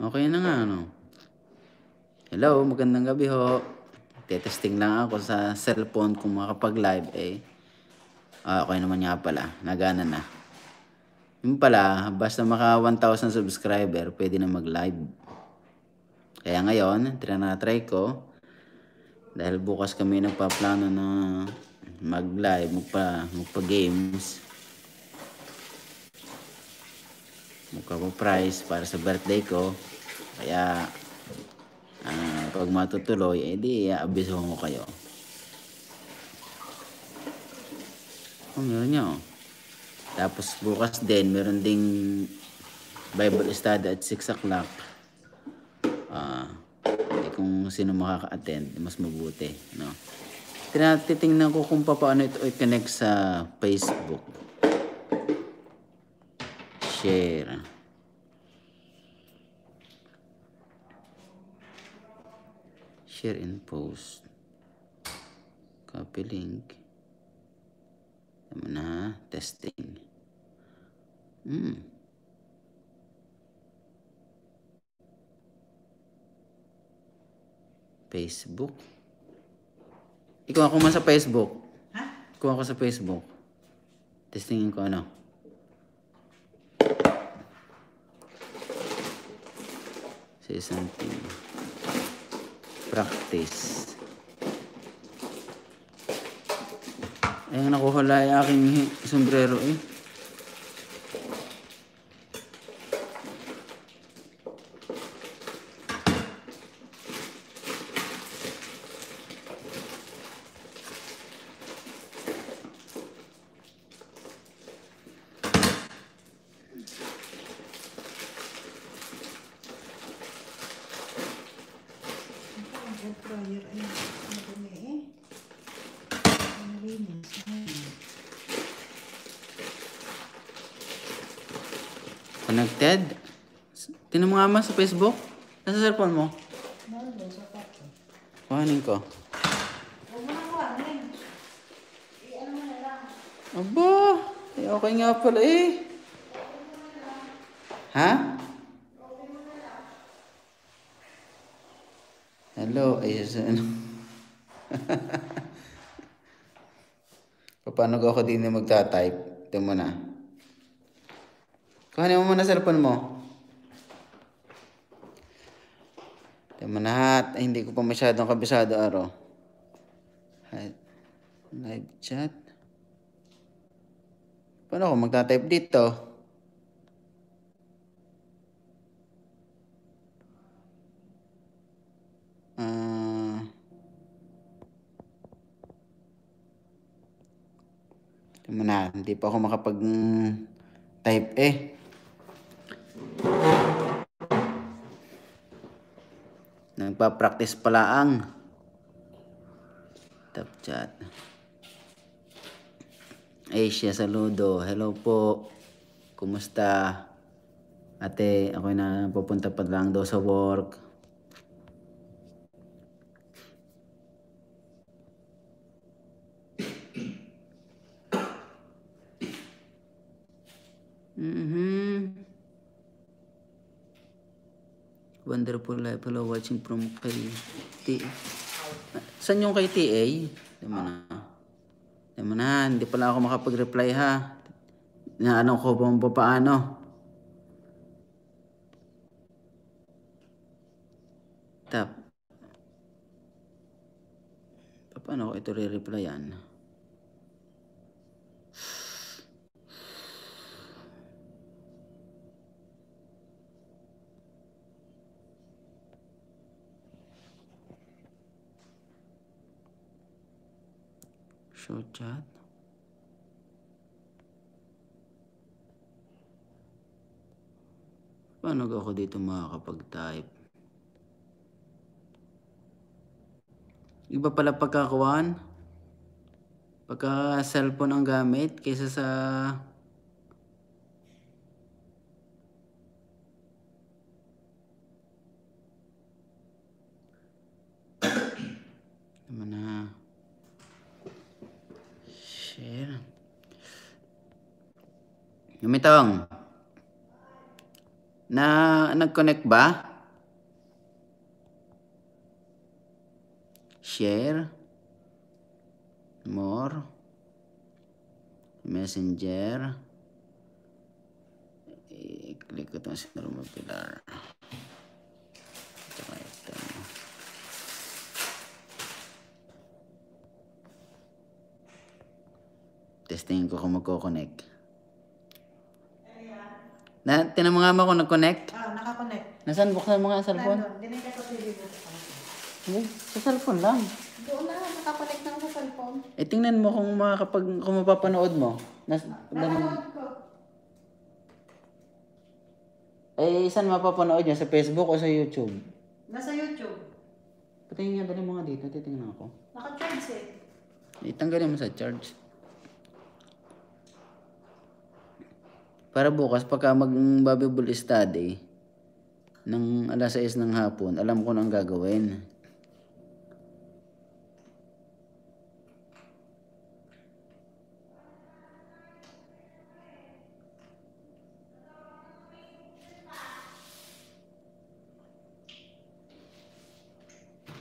Okay na nga, ano? Hello, magandang gabi ho. Tetesting lang ako sa cellphone kung makapag-live eh. Ah, okay naman nga pala. Nagana na. Yung pala, basta maka 1,000 subscriber, pwede na mag-live. Kaya ngayon, trinatry ko. Dahil bukas kami nagpaplano na mag-live, magpa, magpa-games. mukha kong prize para sa birthday ko. Kaya, uh, pag matutuloy, edi eh, aabiso ko kayo. Oh, meron niya Tapos bukas din, meron ding Bible study at 6 o'clock. Uh, eh, kung sino makaka-attend, mas mabuti. No? Tinatingnan ko kung paano ito i-connect sa Facebook. Share. share and post copy link tama na testing hmm Facebook ikaw ako man sa Facebook ha? ikaw ako sa Facebook testingin ko ano say something practice. Ayan, nakuhula yung aking sombrero eh. sa Facebook? Nasa cellphone mo? Kuhanin ko. Abo, ay eh, okay nga pala eh. Ha? Hello, ayun. Paano ko ako din magta-type? Ito mo na. Kuhanin mo muna cellphone mo. hindi ko pa masyadong kabisado aro. Live chat. Paano ako magta-type dito? Uh, na, hindi pa ako makapag-type eh. Nagpa-practice pala ang tap chat. Asia saludo. Hello po. Kumusta? Ate, ako na pupunta pa lang daw sa work. pala, pala watching from kay TA. San yung kay TA? Hindi mo na. Hindi mo na. Hindi pala ako makapag-reply ha. Naanong ko pa paano. Tap. Paano ko ito re-replyan? show отчаянно. Paano ako dito makakapag-type? Iba pala pagkakuhan. Pagka cellphone ang gamit kaysa sa... Naman na... Share. Yumitong. Na nag-connect ba? Share. More. Messenger. I-click ko itong sinurong pilar. Tsaka ito. Testingin ko kung magko-connect. Na, tinamo nga mo kung nag-connect? Ah, nakakonect. Nasaan buksan mo nga ang cellphone? Nandun, dinigay ko sa video sa sa cellphone lang. Doon na, nakakonect na ako sa cellphone. Eh, tingnan mo kung makakapag, kung mapapanood mo. Nas, Nakanood ko. Eh, saan mapapanood niya? Sa Facebook o sa YouTube? Nasa YouTube. Patingin nga, dali mo nga dito, titingnan ako. Naka-charge eh. Itanggalin eh, mo sa charge. Para bukas, pagka mag-Bible study, ng alas 6 ng hapon, alam ko na ang gagawin.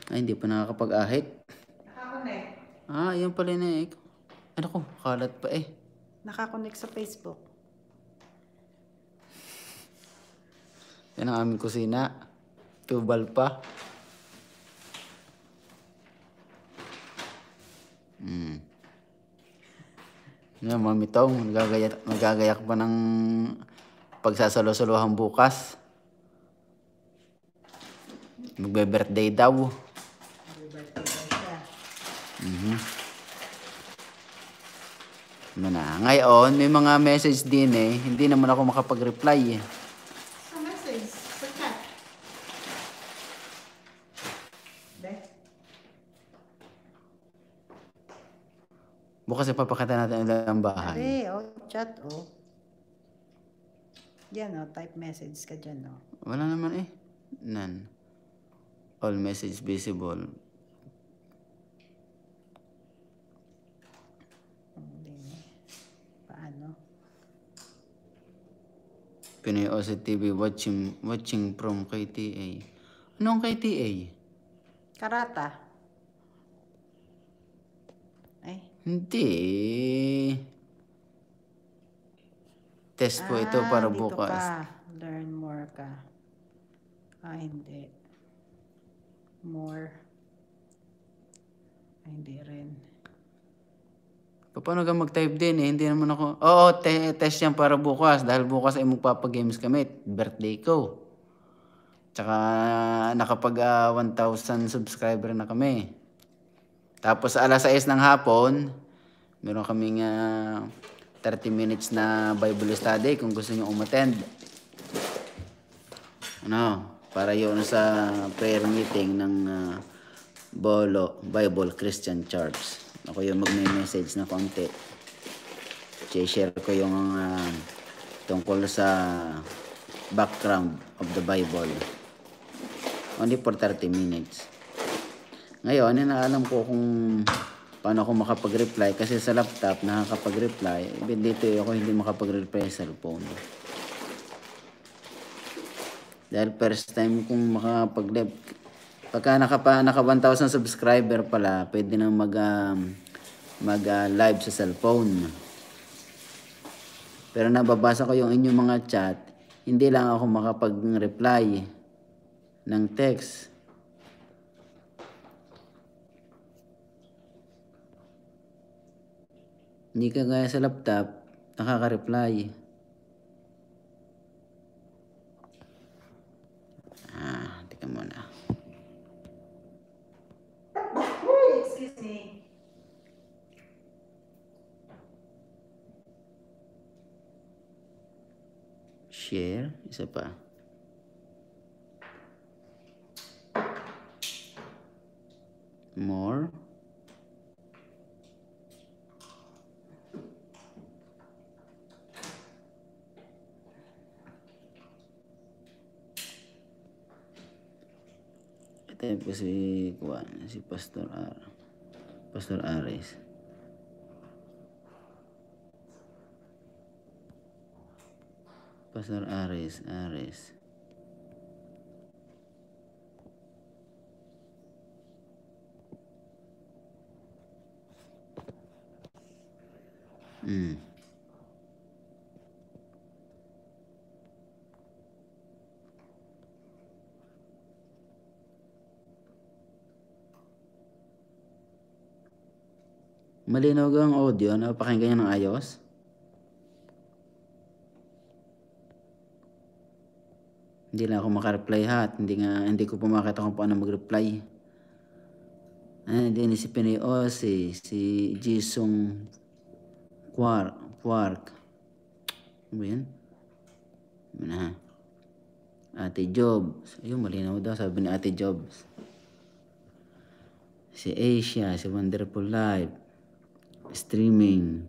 Ay, hindi pa nakakapag-ahit. Nakakonek. Ah, yan pala na eh. Ano ko, kalat pa eh. Nakakonek sa Facebook. Yan ang aming kusina. Tubal pa. Hmm. Yan, mami tao. Nagagayak, nagagayak pa ng pagsasalo-saluhan bukas. Magbe-birthday daw. Mm-hmm. Ngayon, may mga message din eh. Hindi naman ako makapag-reply eh. Bukas ipapakita natin ilang bahay. Ay, oh, chat, oh. Yan, oh, type message ka dyan, oh. Wala naman eh. None. All message visible. Paano? Pinoy OC TV watching, watching from KTA. Anong KTA? Karata. Hindi. Test po ah, ito para bukas. Ka. Learn more ka. Ah, hindi. More. Ah, hindi rin. Paano ka mag-type din eh? Hindi naman ako... Oo, te test yan para bukas. Dahil bukas ay magpapag-games kami. Birthday ko. Tsaka nakapag uh, ah, 1,000 subscriber na kami. Tapos alas 6 ng hapon, meron kaming uh, ah, 30 minutes na Bible study kung gusto niyo umattend. Ano, para yun sa prayer meeting ng uh, Bolo Bible Christian Church. Ako yung magme-message na konti. I-share ko yung uh, tungkol sa background of the Bible. Only for 30 minutes. Ngayon, inaalam ko kung paano ako makapag-reply kasi sa laptop nakakapag-reply. Dito eh, ako hindi makapag-reply sa cellphone. Dahil first time kong makapag Pagka naka, naka 1,000 subscriber pala, pwede na mag, um, mag uh, live sa cellphone. Pero nababasa ko yung inyong mga chat, hindi lang ako makapag-reply ng text. Hindi kagaya sa laptop, nakaka-reply. Ah, teka muna. Excuse me. Share, isa pa. More. ko si Kuan, si Pastor Ar. Pastor Ares. Pastor Ares, Ares. Malinog ang audio. Napakinggan niya ng ayos? Hindi na ako makareply ha. hindi, nga, hindi ko pumakita kung paano magreply. reply And ni oh, si, si Jisung Quark. Quark. Ano ba yan? Ano na ha? Ate Jobs. Ayun, malinaw daw. Sabi ni Ate Jobs. Si Asia, si Wonderful Life streaming,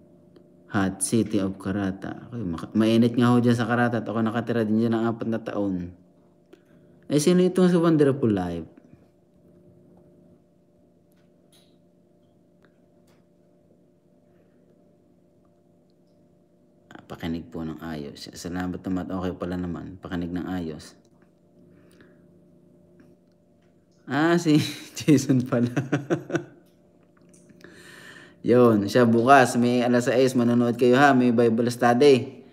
hot city of Karata. Okay, mainit nga ho dyan sa Karata at ako nakatira din dyan ng apat na taon. Eh, sino itong si Wonderful Life? pakinig po ng ayos. Salamat naman. Okay pala naman. Pakinig ng ayos. Ah, si Jason pala. Yun, siya bukas, may alas 6, manonood kayo ha, may Bible study.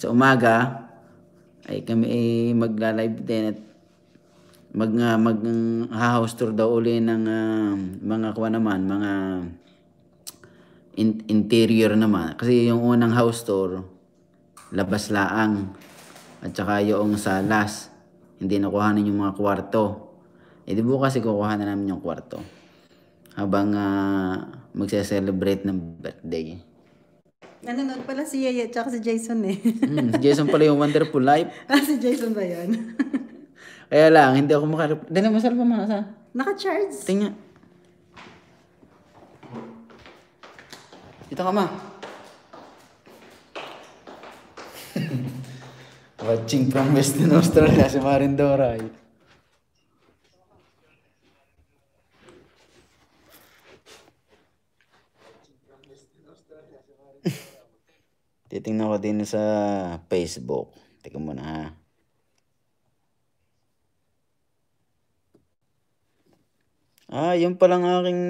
sa umaga, ay kami ay magla-live din at mag, uh, mag uh, tour daw uli ng uh, mga kwa naman, mga in interior naman. Kasi yung unang house tour, labas laang. At saka yung sa last, hindi nakuhanan yung mga kwarto. E di bukas, ikukuha na namin yung kwarto. Habang uh, magse-celebrate ng birthday. Nanonood pala si Yeye at si Jason eh. mm, si Jason pala yung Wonderful Life. ah, si Jason ba yun? Kaya lang, hindi ako makarap. Dala mo sa mo sa. Naka-charge. Tingnan. Dito ka ma. Watching from Western Australia si Marindora. Doray. Titingnan ko din sa Facebook. Teka muna ha. Ah, yun pa lang aking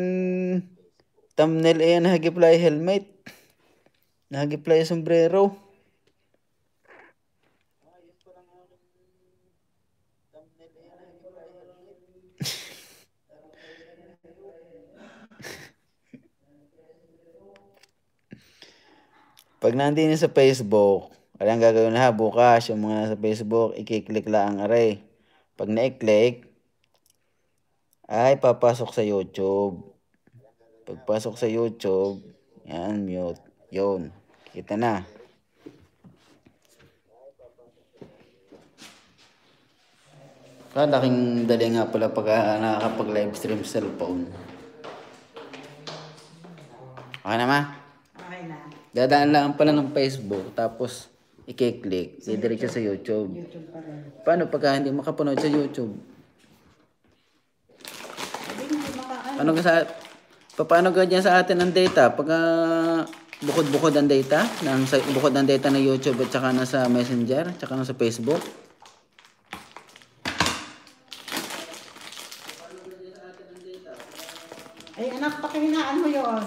thumbnail eh. Nahagipla helmet. Nahagipla sombrero. Pag nandiyan sa Facebook, alam gagawin na bukas yung mga nasa Facebook, ikiklik lang ang array. Pag na-click, ay papasok sa YouTube. Pagpasok sa YouTube, yan, mute. Yun, kita na. Kalaking ah, dali nga pala pag ah, nakakapag live stream cellphone. Okay na ma? Dadaan lang pala ng Facebook, tapos i-click, si diretso sa YouTube. YouTube pa Paano pagka hindi makapanood sa YouTube? Ano ka sa paano ganyan sa atin ang data? Pag bukod-bukod ang data, ng sa, bukod ang data ng YouTube at saka na sa Messenger, saka na sa Facebook. Ay anak, pakihinaan mo yon.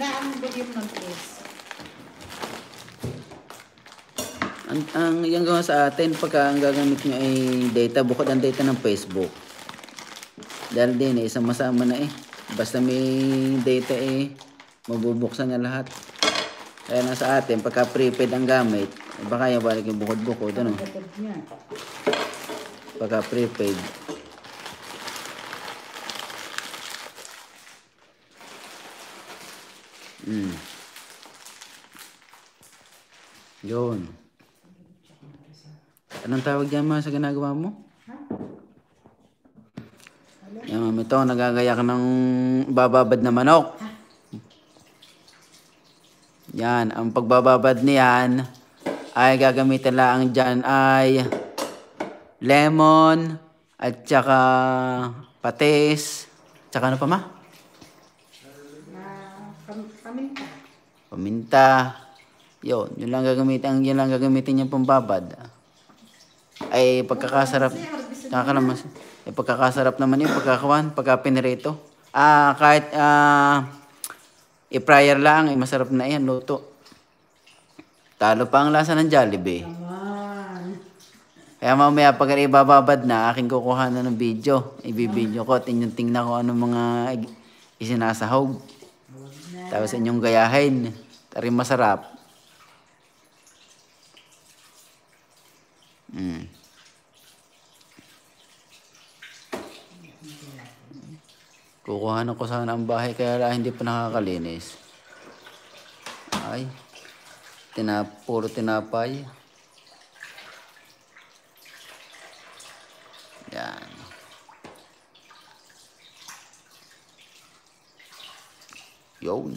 Tagaan mo yung ng please. Ang, ang yung gawa sa atin, pagka ang gagamit nyo ay data, bukod ang data ng Facebook. Dahil din, eh, isang masama na eh. Basta may data eh, mabubuksan na lahat. Kaya na sa atin, pagka prepaid ang gamit, baka yung balik yung bukod-bukod, ano? Pagka prepaid, Mm. Yun. Anong tawag dyan ma sa ginagawa mo? Ha? Yan ma'am, ito. Nagagaya ka ng bababad na manok. Yan. Ang pagbababad niyan ay gagamitin lang dyan ay lemon at saka patis. Tsaka ano pa ma? paminta. Yun, yun lang gagamitin, ang yun lang gagamitin yung pambabad. Ay pagkakasarap, kakalaman, ay pagkakasarap naman yung pagkakawan, pagka pinirito. Ah, kahit ah, i-fryer lang, ay masarap na yan, luto. Talo pa ang lasa ng Jollibee. Kaya mamaya pag ibababad na, aking kukuha na ng video. Ibibideo ko at inyong tingnan ko anong mga isinasahog. Tapos inyong gayahin. Tarim masarap. Mm. Kukuhanan ko sana ang bahay kaya hindi pa nakakalinis. Ay, tinap, puro tinapay. Yan. Yun.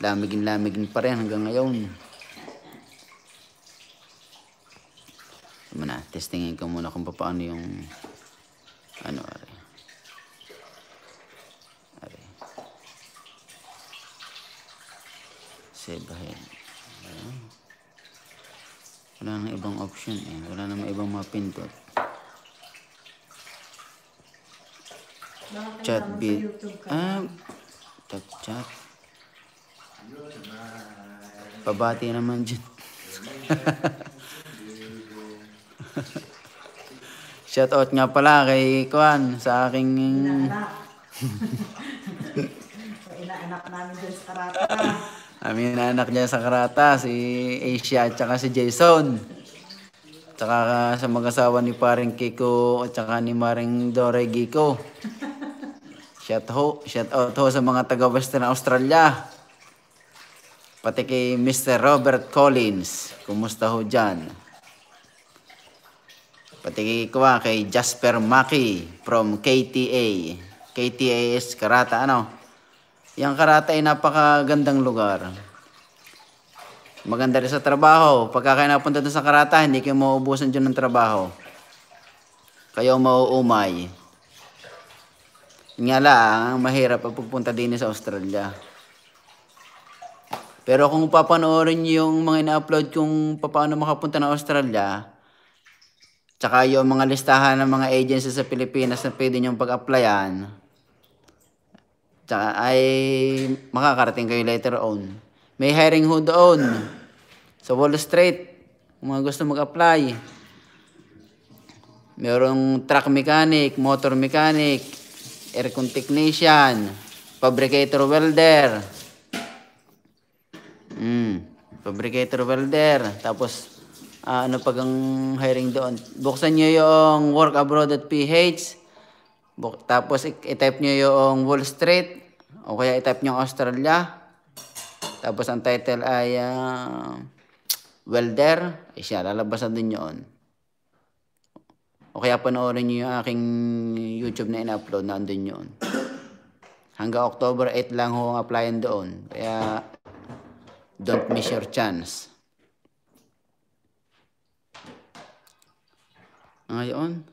Lamigin-lamigin pa rin hanggang ngayon. Ano muna, testingin ko muna kung paano yung ano, are. Are. Sebahin. Wala nang ibang option eh. Wala nang ibang mapindot. Chat bit. Ah, Chap chat Pabati naman dyan. out nga pala kay Kwan sa aking... Inaanak. so, namin dyan sa karata. Amin anak dyan sa karata, si Asia at saka si Jason. Tsaka sa mag-asawa ni paring Kiko at saka ni maring Dore Giko. Shout, out, shout out ho sa mga taga Western Australia. Pati kay Mr. Robert Collins. Kumusta ho dyan? Pati kay, kuwa, kay Jasper Maki from KTA. KTA is Karata. Ano? Yang Karata ay napakagandang lugar. Maganda rin sa trabaho. Pagka kayo napunta doon sa Karata, hindi kayo mauubusan dyan ng trabaho. Kayo mauumay. Nga lang, mahirap ang pagpunta din sa Australia. Pero kung papanoorin niyo yung mga ina-upload kung paano makapunta ng Australia, tsaka yung mga listahan ng mga agency sa Pilipinas na pwede niyong pag-applyan, tsaka ay makakarating kayo later on. May hiring ho doon sa Wall Street kung mga gusto mag-apply. Merong truck mechanic, motor mechanic, aircon technician, fabricator welder. Mm, fabricator welder. Tapos uh, ano pag ang hiring doon? Buksan niyo yung workabroad.ph. tapos i-type niyo yung Wall Street o kaya i-type niyo Australia. Tapos ang title ay uh, welder. Eh siya, lalabasan din yun. O kaya panoorin nyo yung aking YouTube na in-upload na andun yun. Hanggang October 8 lang ho ang applyan doon. Kaya don't miss your chance. Ngayon,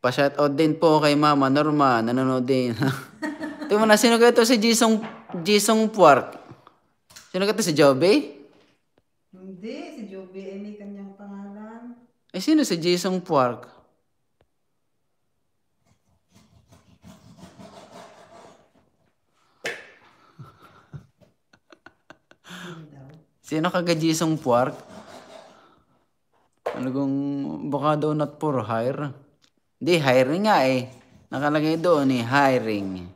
pa-shoutout din po kay Mama Norma, nanonood din. Tingnan mo na, sino kaya to si Jisong, Jisong Puark? Sino kaya to si Joby? Eh, sino si Jason Puark? Sino kaga Jason Puark? Ano kung baka daw not for hire? Hindi, hiring nga eh. Nakalagay doon eh, hiring.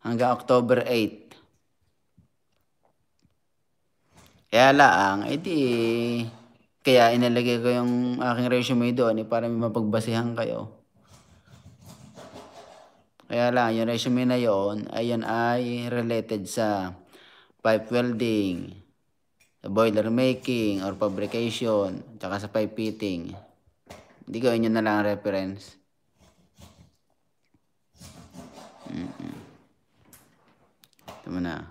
Hanggang October 8. Kaya laang, edi eh, kaya inalagay ko yung aking resume doon eh, para may mapagbasihan kayo. Kaya lang, yung resume na yon ayun ay related sa pipe welding, sa boiler making or fabrication, tsaka sa pipe fitting. Hindi gawin nyo na lang reference. Mm -mm. Tama na.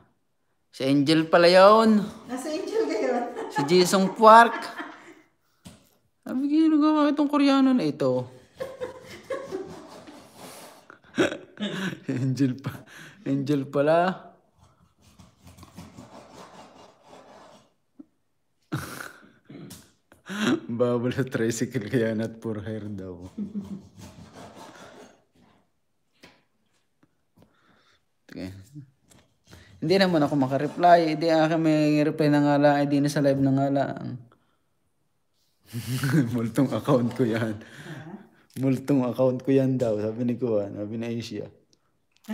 Si Angel pala yun. Nasa Angel kayo. si Jason Park. Ano ginagawa itong koreano na ito? Angel pa. Angel pala. Bawal na tricycle kaya not for hair daw. okay. Hindi naman ako makareply. Hindi ako may reply na nga lang. Hindi na sa live na nga lang. Multong account ko yan. Uh-huh. Multong account ko yan daw, sabi ni Kuha, sabi ni Asia.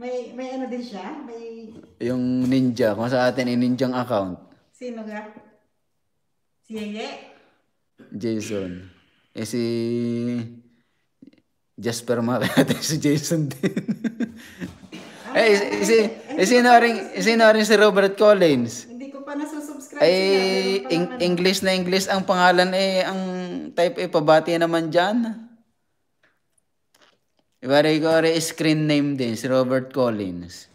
may, may ano din siya? May... Yung ninja, kung sa atin, yung ninjang account. Sino ka? Si Yeye? Jason. Eh si... Jasper Makate, si Jason din. Ah, eh, si, si, si, si, si, si Robert Collins. Hindi ko pa nasusunod ay, ing- English na English ang pangalan eh. Ang type eh, pabati naman dyan. Iba rin screen name din, si Robert Collins.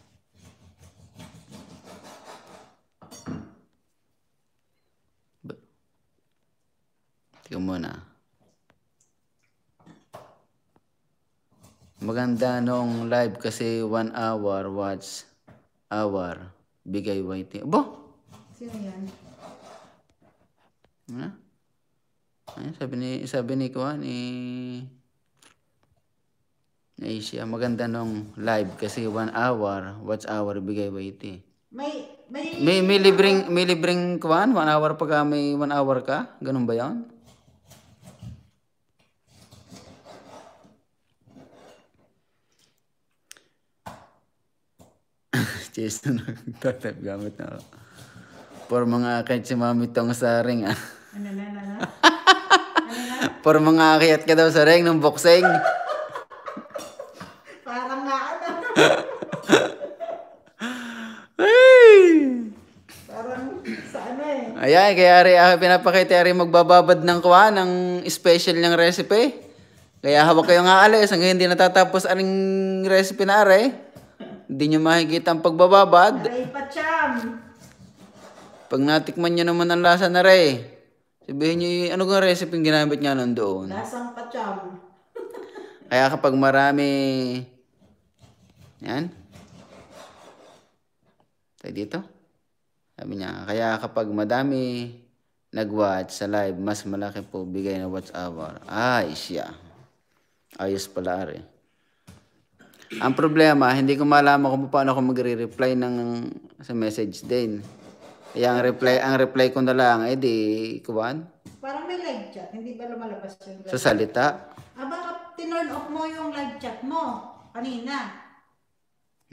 Tingnan mo Maganda nung live kasi one hour watch hour bigay waiting. Bo! Sino yan? Ha? Ay, ano sabi ni sabi ni Kuan ni eh, Asia, maganda nung live kasi one hour, watch hour bigay ba iti. May may may, may libreng may libreng kuan one hour pagka may one hour ka, ganun ba yan? Cheers na nagtatap gamit na. Por mga kahit si mami tong sa ring ah. Ano na, ano mga akyat ka daw sa ring ng boxing. Parang nga ano. Parang sa ano eh. Ayan, kaya ari, ah, pinapakita ari magbababad ng kuha ng special niyang recipe. Kaya hawak kayo nga alis hanggang hindi natatapos aning recipe na ari. Hindi nyo makikita ang pagbababad. Aray pa, cham. Pag natikman niya naman ang lasa na re, sabihin niyo, ano kung recipe yung ginamit nga nun doon? Lasang pacham. Kaya kapag marami, yan. Tayo dito. Sabi niya, kaya kapag madami nag-watch sa live, mas malaki po bigay na watch hour. Ay, siya. Ayos pala, are. Ang problema, hindi ko malaman kung paano ako magre-reply ng sa message din. Eh, ang reply, ang reply ko na lang, eh di, kuwan? Parang may live chat, hindi ba lumalabas yung live Sa salita? Ah, baka tinurn off mo yung live chat mo kanina.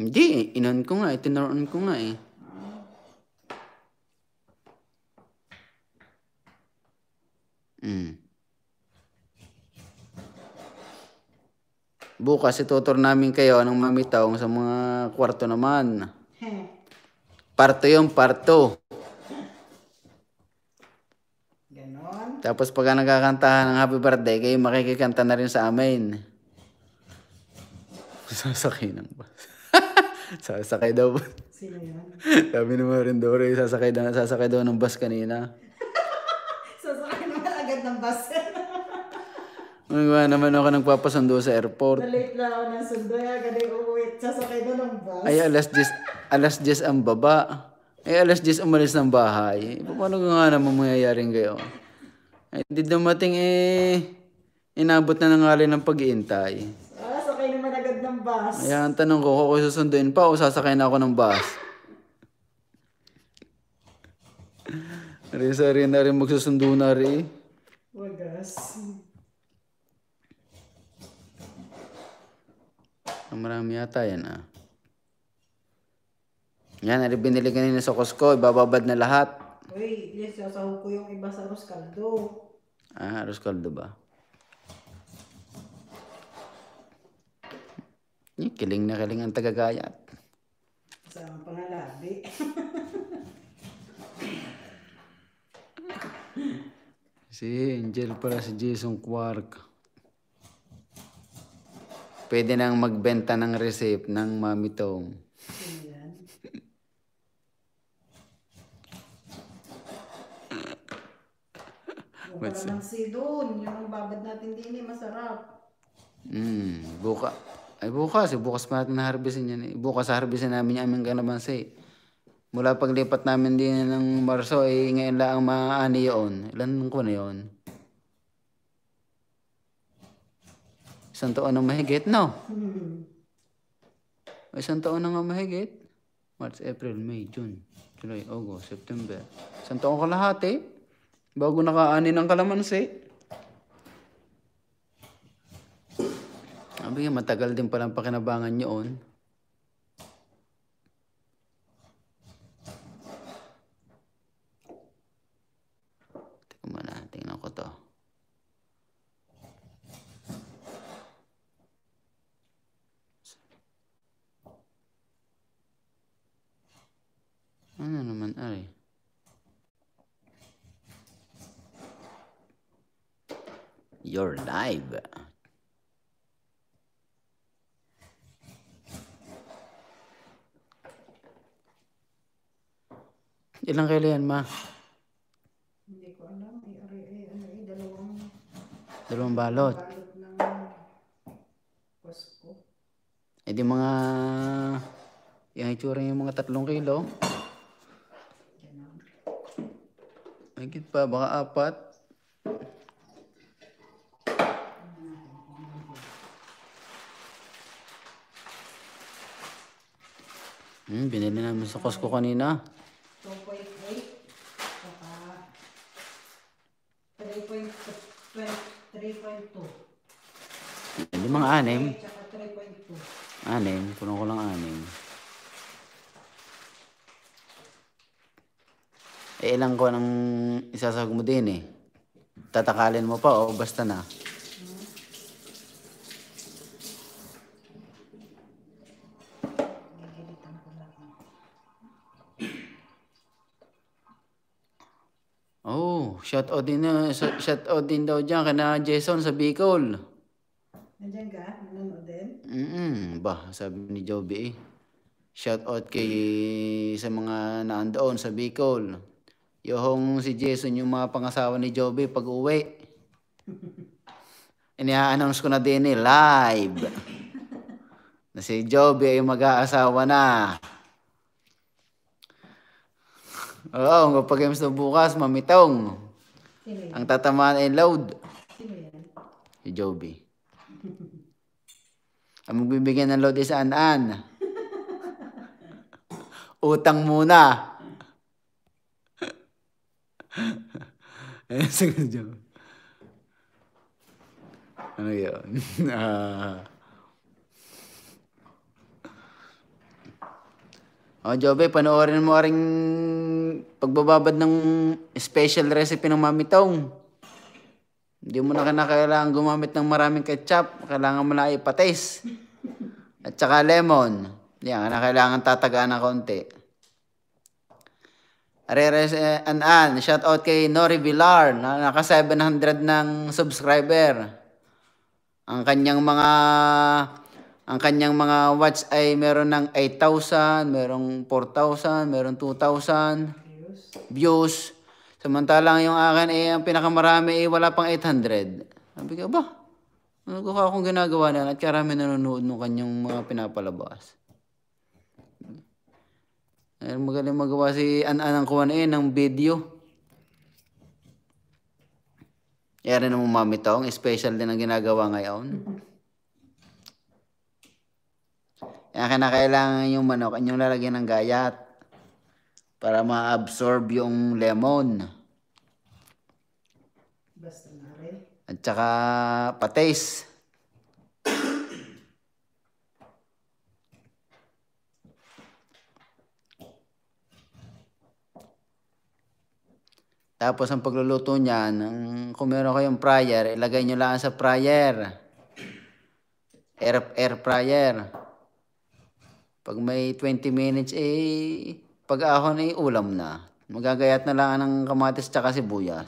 Hindi, inon ko nga, itinurn eh, ko nga eh. Mm. Bukas itutur namin kayo ng mamitawang sa mga kwarto naman. Hmm. Parto yung parto. Ganon. Tapos pag nagkakantahan ng happy birthday, kayo makikikanta na rin sa amin. Sasakay ng bus. sasakay daw. Sino yan? Sabi ni Marin Dore, sasakay daw, sasakay daw ng bus kanina. sasakay naman agad ng bus. Nagawa naman ako papasundo sa airport. late na ako ng sundo. Kaya galing umuwi. Sasakay na ng bus. Ay, alas 10, alas 10 ang baba. Ay, alas 10 umalis ng bahay. paano ka nga naman mangyayaring kayo? Ay, di dumating eh. Inabot na nangali ng pag-iintay. Ah, sakay naman agad ng bus. Ay, ang tanong ko, kung susunduin pa o sasakay na ako ng bus? Sorry, sorry na rin magsusundo na rin. Wagas. Kamarami yata yan ah. Yan, ari binili kanina sa Costco, ibababad na lahat. Uy, yes, sasaw ko yung iba sa Roscaldo. Ah, Roscaldo ba? Eh, kiling na kiling ang tagagayat. Sa pangalabi. si Angel para si Jason Quark. Pwede nang magbenta ng receipt ng Mami Tom. What's Para ng sidon, yung babad natin din eh, masarap. Mm, buka. Ay bukas, eh, bukas pa natin harbisin yan. Eh. Bukas harbisin namin yung aming ganabansi. Mula paglipat namin din ng Marso, eh, ngayon lang maani yun. Ilan ko na yun? Isang taon na mahigit, no? Isang taon na nga mahigit. March, April, May, June, July, August, September. Isang taon kalahati. Bago nakaani ng kalamansi. Sabi nga, matagal din palang pakinabangan yun. lang kayo yan, ma. Hindi ko alam. Ay, ay, ay, ay, dalawang... Dalawang balot. Balot ng Pasko. Eh di mga... Yung itsura yung mga tatlong kilo. Higit pa, baka apat. Hmm, binili namin sa Costco kanina. Limang anim. Anim. Puno ko lang anim. Eh, ilang ko nang isasahog mo din eh. Tatakalin mo pa o oh, basta na. Oh, shout out din, uh, shout out din daw diyan kana Jason sa Bicol. Nandiyan ka? Nanonood din? Mm-mm. Ba, sabi ni Joby eh. Shout out kay sa mga naandoon sa Bicol. Yohong si Jason, yung mga pangasawa ni Joby pag uwi. Ini-announce ko na din eh, live. na si Joby ay mag-aasawa na. Oo, ang games na bukas, mamitong. Ang tatamaan ay load. Si Joby. Ang magbibigyan ng load is an-an. Utang muna. Ayan, sagot dyan. Ano yun? uh, oh, Jobe, panoorin mo ring pagbababad ng special recipe ng Mami Tong. Hindi mo na kailangan gumamit ng maraming ketchup. Kailangan mo na ipatis. At saka lemon. Yan, na kailangan tatagaan ng konti. Areres and An, shout out kay Nori Villar na naka 700 ng subscriber. Ang kanyang mga ang kanyang mga watch ay meron ng 8,000, merong 4,000, merong 2,000 views. views. Samantalang yung akin, eh, ang pinakamarami, eh, wala pang 800. Sabi ko, ba? Ano ko akong ginagawa na at karami nanonood ng kanyang mga pinapalabas. Ay, magaling magawa si An-An ang kuwan eh, ng video. Kaya rin naman mami taong, special din ang ginagawa ngayon. Kaya kinakailangan yung manok, yung lalagyan ng gayat para ma-absorb yung lemon. Basta na rin. At saka patis. Tapos ang pagluluto niyan, kung meron kayong fryer, ilagay nyo lang sa fryer. Air, air fryer. Pag may 20 minutes, eh, pag ahon ay ulam na, magagayat na lang ang kamatis tsaka sibuyas.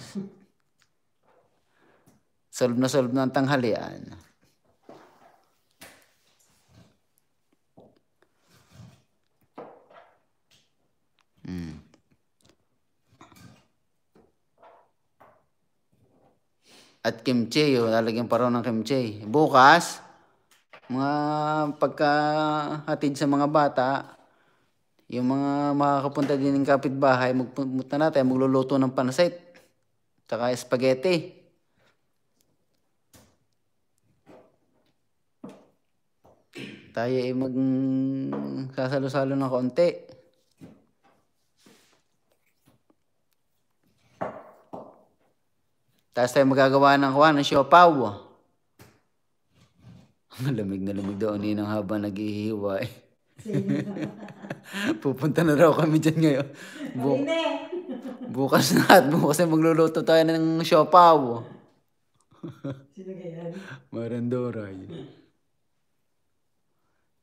solve na solve ng tanghalian. Mm. At kimchi, yung lalagyan pa raw ng kimchi. Bukas, mga pagkahatid sa mga bata, yung mga makakapunta din ng kapitbahay, magpunta na tayo, magluluto ng pansit. Tsaka spaghetti. Tayo ay mag sasalo-salo ng konti. Tapos tayo magagawa ng kuha ng siopaw. Malamig na lamig daw ni habang naghihiwa eh. Pupunta na raw kami dyan ngayon. Bu- eh. bukas na at bukas na magluluto tayo ng siopaw. Sino kaya yan? Marandora.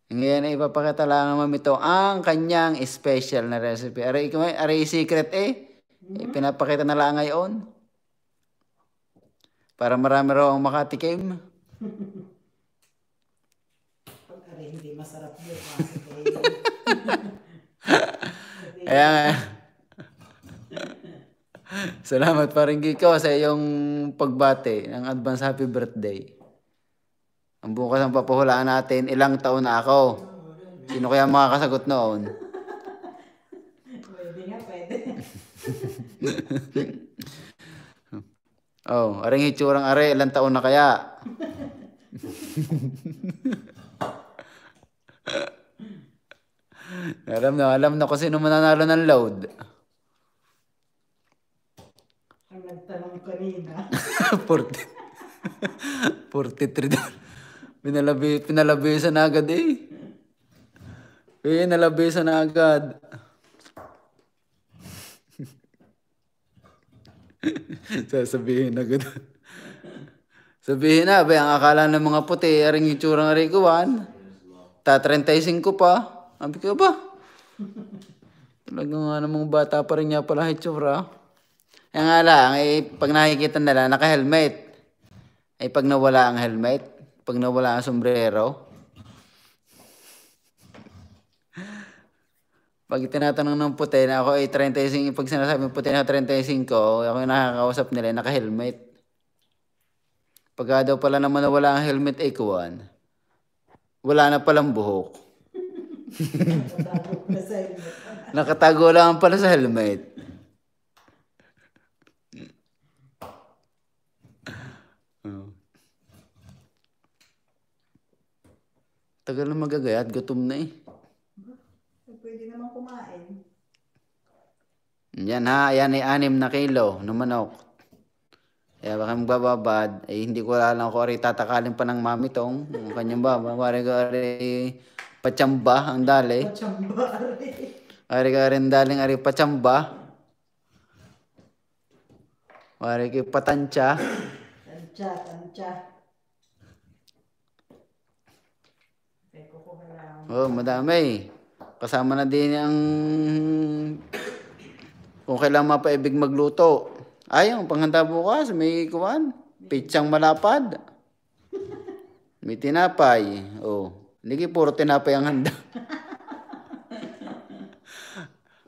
Ngayon ay ipapakita lang naman ito ang kanyang special na recipe. Aray, aray secret eh. Mm-hmm. Pinapakita na lang ngayon. Para marami raw ang makatikim. eh, hindi masarap yun. Kaya nga. Salamat pa rin Kiko sa iyong pagbate ng advance happy birthday. Ang bukas ang papahulaan natin, ilang taon na ako. Sino kaya makakasagot noon? pwede nga, pwede. oh, aring hitsurang are, ilang taon na kaya? alam na, alam na kasi sino mananalo ng load. Ang nagtanong kanina. 40. 43 dollars. Pinalabi, pinalabisan na agad eh. Pinalabisan na agad. Sasabihin na agad. Sabihin na, ba, ang akala ng mga puti, aring itsura ng Rikuan. Ta 35 pa. Sabi ko ba? Talaga nga namang bata pa rin niya pala itsura. Kaya nga lang, eh, pag nakikita nila, naka-helmet. Ay eh, pag nawala ang helmet, pag nawala ang sombrero, pag tinatanong ng puti na ako eh, ay 35, pag sinasabi puti na 35, ako yung nakakausap nila, eh, naka-helmet. Pagka daw pala naman nawala ang helmet ay eh, kuwan, wala na palang buhok. Nakatago lang pala sa helmet. Tagal na magagaya at gutom na eh. Pwede naman kumain. Yan ha, yan ay anim na kilo ng manok. Kaya baka magbababad, eh hindi ko alam kung ari tatakalin pa ng mami tong, kanyang baba, wari ko ari Pachamba ang dali. Pachamba. Ari ka rin daling ari pachamba. Ari kay patansya. Tancha, tansya. Oh, madami. Kasama na din ang kung kailan mapaibig magluto. Ayaw, panghanda bukas, may kuwan. Pitsang malapad. May tinapay. Oh. Hindi, puro tinapay ang handa.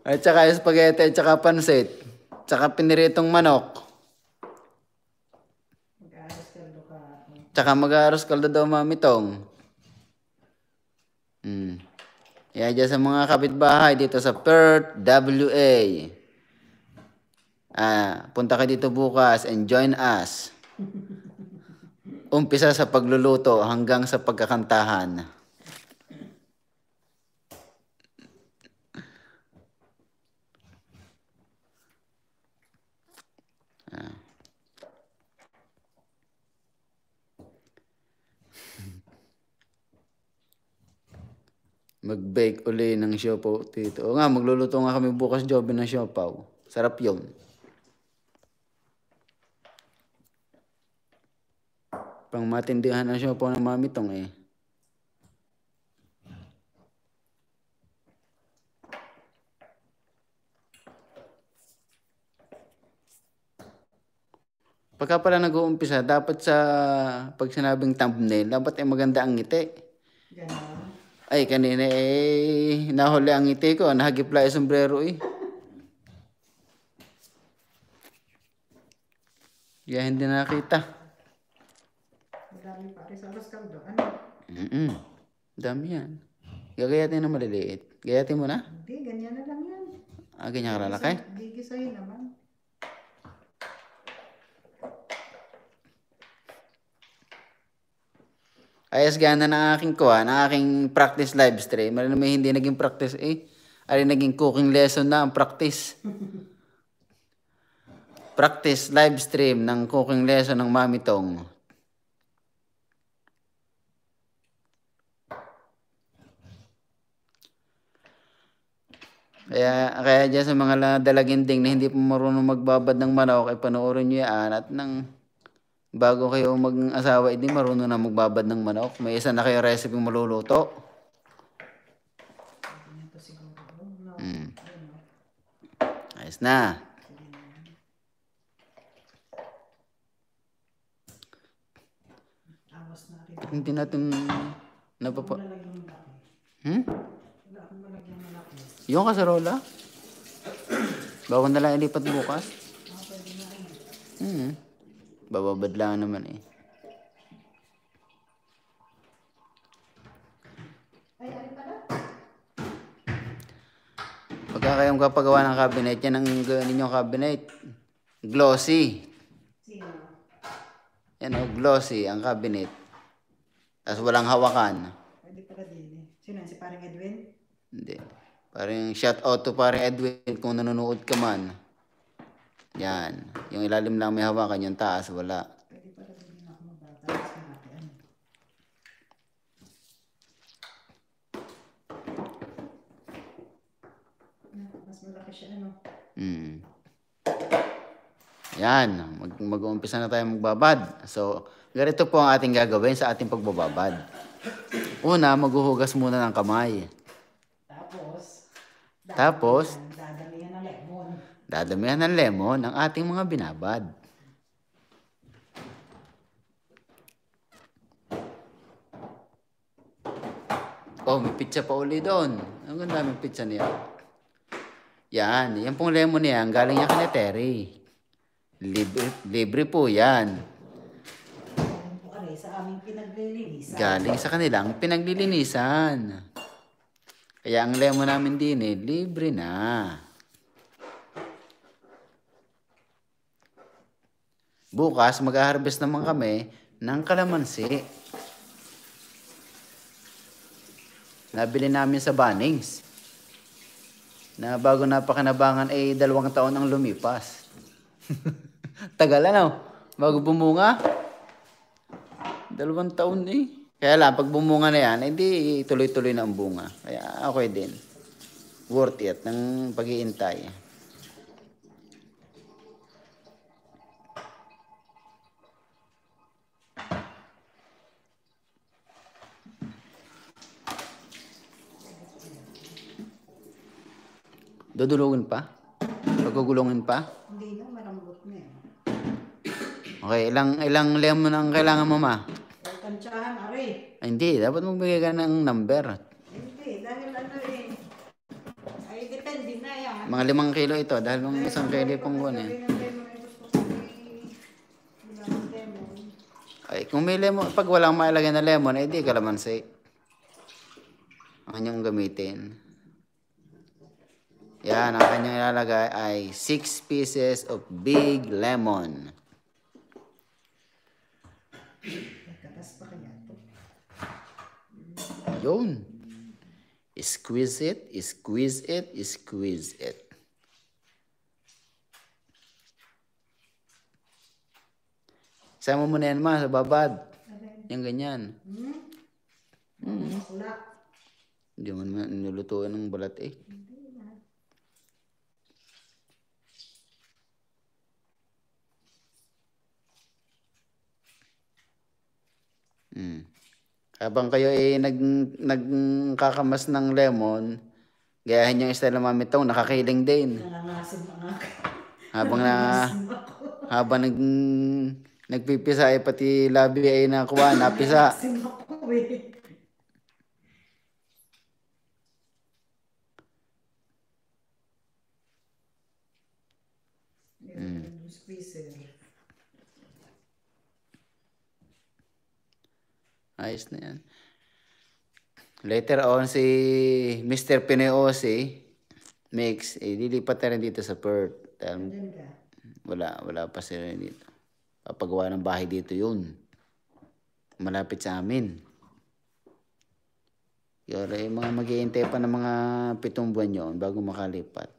at saka spaghetti, at saka pansit. At saka piniritong manok. Tsaka mag-aaros kaldo daw, mami tong. Hmm. Yeah, dyan sa mga kapitbahay dito sa Perth, WA. Ah, punta ka dito bukas and join us. Umpisa sa pagluluto hanggang sa pagkakantahan. mag-bake uli ng siopaw, dito. O nga, magluluto nga kami bukas, Joby, ng siopaw. Sarap yun. Pang matindihan ng siopaw ng mami tong eh. Pagka pala nag-uumpisa, dapat sa pag sinabing thumbnail, dapat ay maganda ang ngiti. Ganun. Ay, kanina eh, nahuli ang ngiti ko. Nahagipla yung sombrero eh. Kaya hindi nakita. Madami pa. Kaysa alas kang doon. Mm -mm. Dami yan. Gagayatin na maliliit. Gayatin mo na? Hindi, ganyan na lang yan. Ah, ganyan ka lalaki? Gigisayin naman. Ayos gana ng aking kuha, ng aking practice live stream. Marin may hindi naging practice eh. Ari naging cooking lesson na ang practice. practice live stream ng cooking lesson ng Mami Tong. Kaya, kaya dyan sa mga dalaginding na hindi pa marunong magbabad ng manok, ay panoorin nyo yan at ng bago kayo mag-asawa, hindi marunong na magbabad ng manok. May isa na kayo recipe maluluto. Mm. Ayos na. Hindi natin napapa... Hmm? Yung kasarola? Bago na lang ilipat bukas? Hmm. Bababad lang naman eh. Pagka kayong kapagawa ng cabinet, yan ang gawin yung cabinet. Glossy. Yan o, glossy ang cabinet. Tapos walang hawakan. Pwede pala din eh. Sino si parang Edwin? Hindi. Parang shout out to parang Edwin kung nanonood ka man. Yan. Yung ilalim lang may hawakan, yung taas wala. Ano. Mas malaki siya, ano? Mm. Yan. Mag-uumpisa mag na tayo magbabad. So, ganito po ang ating gagawin sa ating pagbababad. Una, maghuhugas muna ng kamay. Tapos? Tapos, Dadamihan ng lemon ang ating mga binabad. Oh, may pizza pa uli doon. Ang daming pizza niya. Yan, yan pong lemon niya. Ang galing niya kay Terry. Libre, libre po yan. Sa aming pinaglilinisan. Galing sa kanilang pinaglilinisan. Kaya ang lemon namin din eh, libre na. Bukas, mag-harvest naman kami ng kalamansi. Nabili namin sa Bunnings. Na bago napakanabangan eh, dalawang taon ang lumipas. Tagal ano? Bago bumunga? Dalawang taon eh. Kaya lang, pag bumunga na yan, hindi eh, tuloy-tuloy na ang bunga. Kaya okay din. Worth it ng pag-iintay. Dudulugin pa? Pagugulungin pa? Hindi na, malambot na eh. Okay, ilang, ilang lemon ang kailangan mo ma? Kansyahan, ari. Ay, hindi, dapat magbigay ka ng number. Hindi, dahil ano eh. Ay, depende na yan. Mga limang kilo ito, dahil mga isang kilo pong buwan eh. Ay, kung may lemon, pag walang mailagay na lemon, eh di kalamansi. Ang yung gamitin. Yan, ang kanyang ilalagay ay 6 pieces of big lemon. Nagkatas pa kaya ito? Yun. Squeeze it, squeeze it, squeeze it. Sama mo na yan ma, sa babad. Yung ganyan. Hmm? Hmm. Wala. Hindi mo naman nilulutuin ng balat eh. Hmm. Mm. Habang kayo ay nag, nagkakamas ng lemon, gayahin yung style ng mami tong, nakakiling din. Nangangasim mga Habang na, habang nag, nagpipisa ay pati labi ay nakuha, napisa. Nangangasim Ayos na yan. Later on, si Mr. Pinoy Osi, Mix, eh, lilipat na rin dito sa Perth. Dahil, wala, wala pa sila rin dito. Papagawa ng bahay dito yun. Malapit sa amin. Yun, eh, mga maghihintay pa ng mga pitong buwan yon bago makalipat.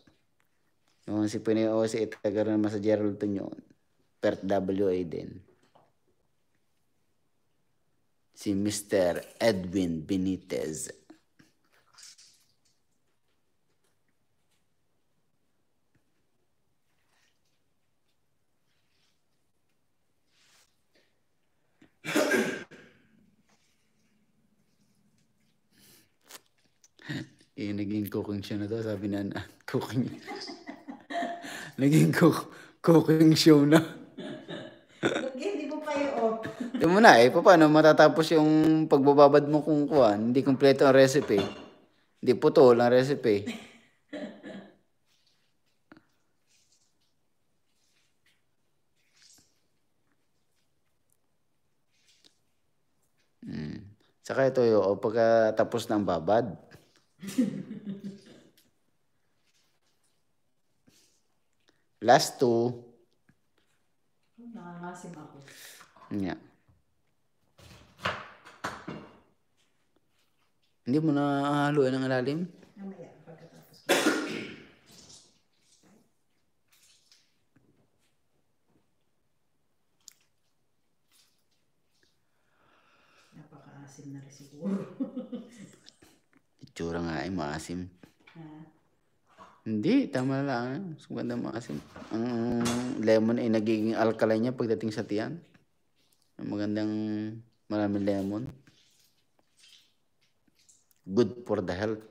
Yung si Pinoy Osi, itagaran naman sa Geraldton yun. Perth WA din si Mr. Edwin Benitez. eh, naging cooking show na to. Sabi na, na cooking. naging cook, cooking show na. Hindi mo na eh. Paano matatapos yung pagbababad mo kung kuhan? Hindi kompleto ang recipe. Hindi putol ang recipe. Hmm. Saka ito yung o oh, pagkatapos ng babad. Last two. Nangangasim ako. Yeah. Hindi mo na haluin ang ilalim? Mamaya, pagkatapos. Napakaasim na rin siguro. Itsura nga ay eh, maasim. Ha? Hindi, tama lang. Maganda maasim. Ang lemon ay nagiging alkaline niya pagdating sa tiyan. magandang maraming lemon good for the health.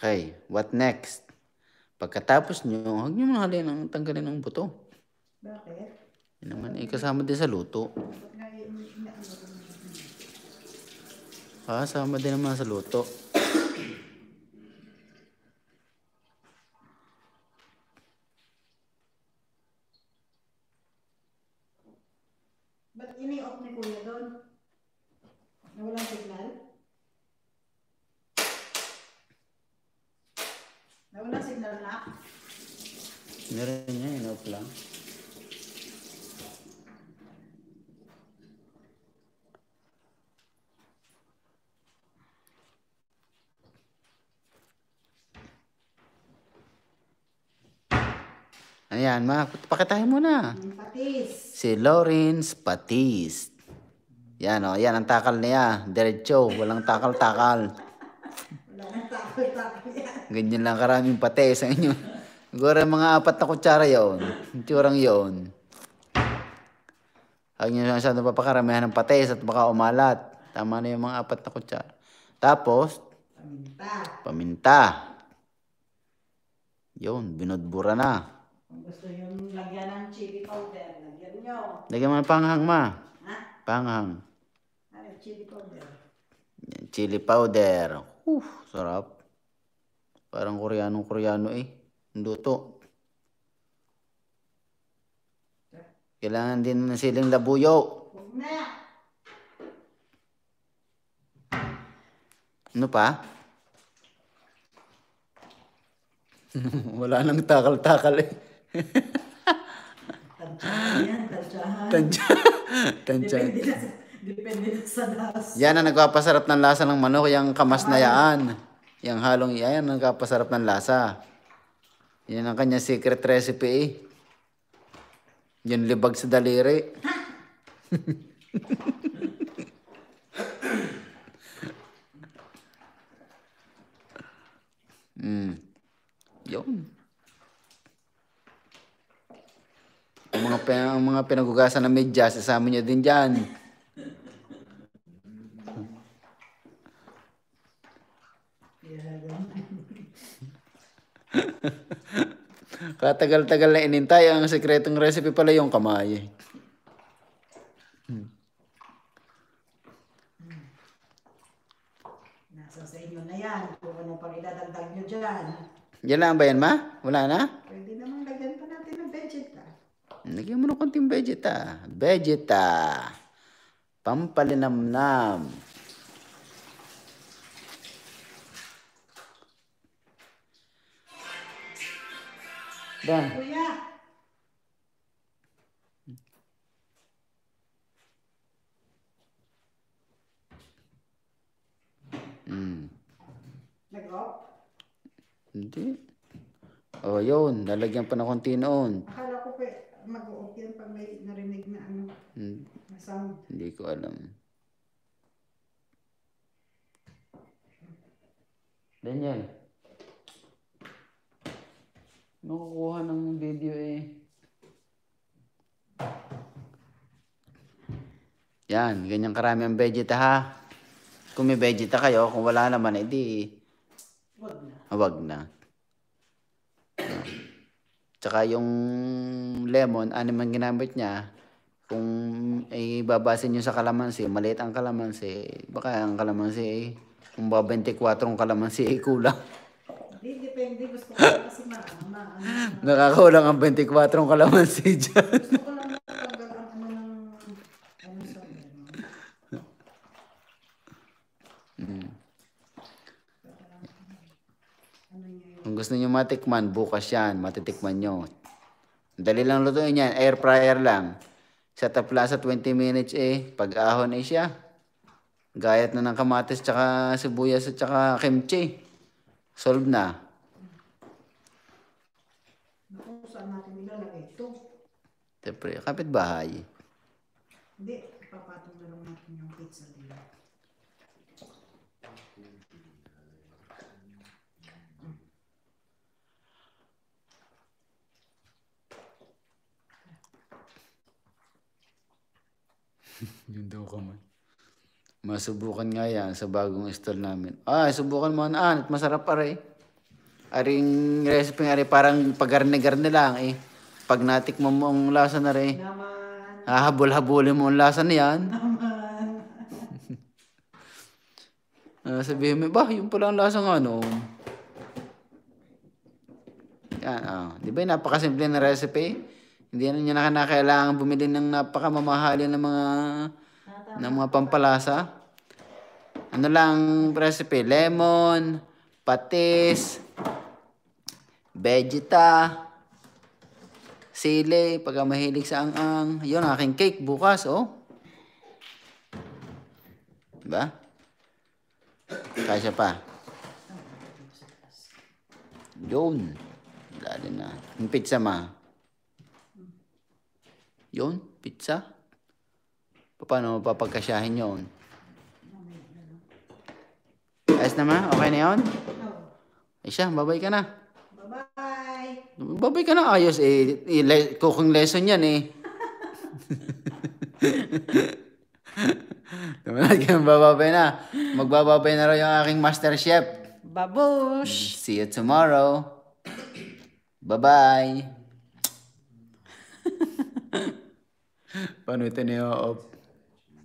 Okay, what next? Pagkatapos nyo, huwag nyo mahalin ang tanggalin ng buto. Bakit? Yun naman, eh, kasama din sa luto. Kasama ah, din naman sa luto. Yan, ma. Pakitahin mo na. Patis. Si Lawrence Patis. Yan, Oh, yan, ang takal niya. Diretso. Walang takal-takal. Walang takal-takal Ganyan lang karaming patis sa inyo. Siguro mga apat na kutsara yon. Turang yon. Huwag nyo masyadong papakaramihan ng patis at baka umalat. Tama na yung mga apat na kutsara. Tapos, paminta. Paminta. Yun, binudbura na. Kung gusto yung lagyan ng chili powder, lagyan nyo. Lagyan mo ng panghang, ma. Ha? Panghang. Ano, chili powder. chili powder. Uh, sarap. Parang koreano koreano eh. Luto. Kailangan din ng siling labuyo. Huwag na. Ano pa? Wala nang takal-takal eh. Tansyahan yan, tansyahan. Tansyahan. tansyahan. Depende, na, depende sa lasa. Yan ang nagpapasarap ng lasa ng manok, yung kamasnayaan. Yung halong yan, ang nagpapasarap ng lasa. Yan ang kanya secret recipe eh. Yung libag sa daliri. mm. Yun. Ang mga, ang mga pinagugasan ng medyas, isama niya din dyan. Katagal-tagal na inintay, ang sekretong recipe pala yung kamay. Hmm. Nasa sa inyo na yan. Kung ano pang idadagdag nyo dyan. Yan lang ba yan, ma? Wala na? Nagyan mo ng konting vegeta. Vegeta. Pampalinamnam. Dan. Kuya. Mm. Nag-off? Hindi. O, oh, yun. Lalagyan pa na konti noon. Akala ko pa eh mag-off yan pag may narinig na ano, hmm. sound. Hindi ko alam. Daniel. Nakukuha ano ng video eh. Yan, ganyan karami ang vegeta ha. Kung may vegeta kayo, kung wala naman, edi... Wag na. Ah, wag na. Tsaka yung lemon, ano man ginamit niya, kung ibabase niyo sa kalamansi, maliit ang kalamansi, baka ang kalamansi, eh, kung ba 24 ang kalamansi, ay kulang. Hindi, depende. Gusto ko kasi maano. Nakakawalang ang 24 ang kalamansi dyan. Gusto ko gusto niyo matikman, bukas yan, matitikman nyo. Dali lang lutuin yan, air fryer lang. Sa tapla sa 20 minutes eh, pag ahon eh siya. Gayat na ng kamatis, tsaka sibuyas, tsaka kimchi. Solve na. Saan natin na ito? Siyempre, kapitbahay. Hindi, Yun daw kamay. Masubukan nga yan sa bagong stall namin. Ah, subukan mo na at masarap aray. Aring recipe nga parang pagarne-garne lang eh. Pag natikman mo ang lasa na rin. Naman. Hahabol-habulin mo ang lasa na yan. Naman. ah, sabihin mo, bah, yung pala ang lasa nga no. Yan, ah. Di ba napakasimple na recipe? Hindi na niya na kailangan bumili ng napakamamahalin ng mga ng mga pampalasa. Ano lang recipe? Lemon, patis, vegeta, sili, pag mahilig sa ang-ang. Yun, aking cake bukas, oh. Diba? Kasya pa. Yun. Lalo na. Yung pizza ma. Yun? Pizza? Paano mapapagkasyahin yun? Ayos naman? Okay na yun? Ay siya, babay ka na. Bye-bye. Babay ka na. Ayos. Eh, eh le cooking lesson yan eh. Tumanad ka ng na. Magbababay na raw yung aking master chef. Babush! Mm, see you tomorrow. Bye-bye. Paano ito na yung...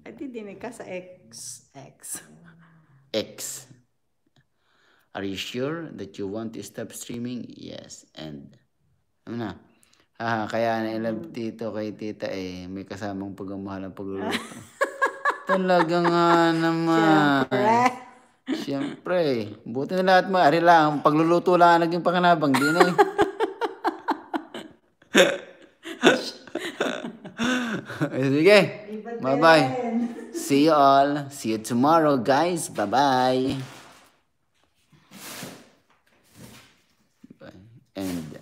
At dinig ka sa X. X. X. Are you sure that you want to stop streaming? Yes. And, ano na? Ah, kaya na ilab mm. tito kay tita eh. May kasamang pagmamahal ang pagluluto. Talaga nga naman. Siyempre. Siyempre. Buti na lahat mo. Ari lang. Pagluluto lang ang naging pakanabang. Di eh. Okay. Eh, Bye-bye. See you all. See you tomorrow, guys. Bye-bye. And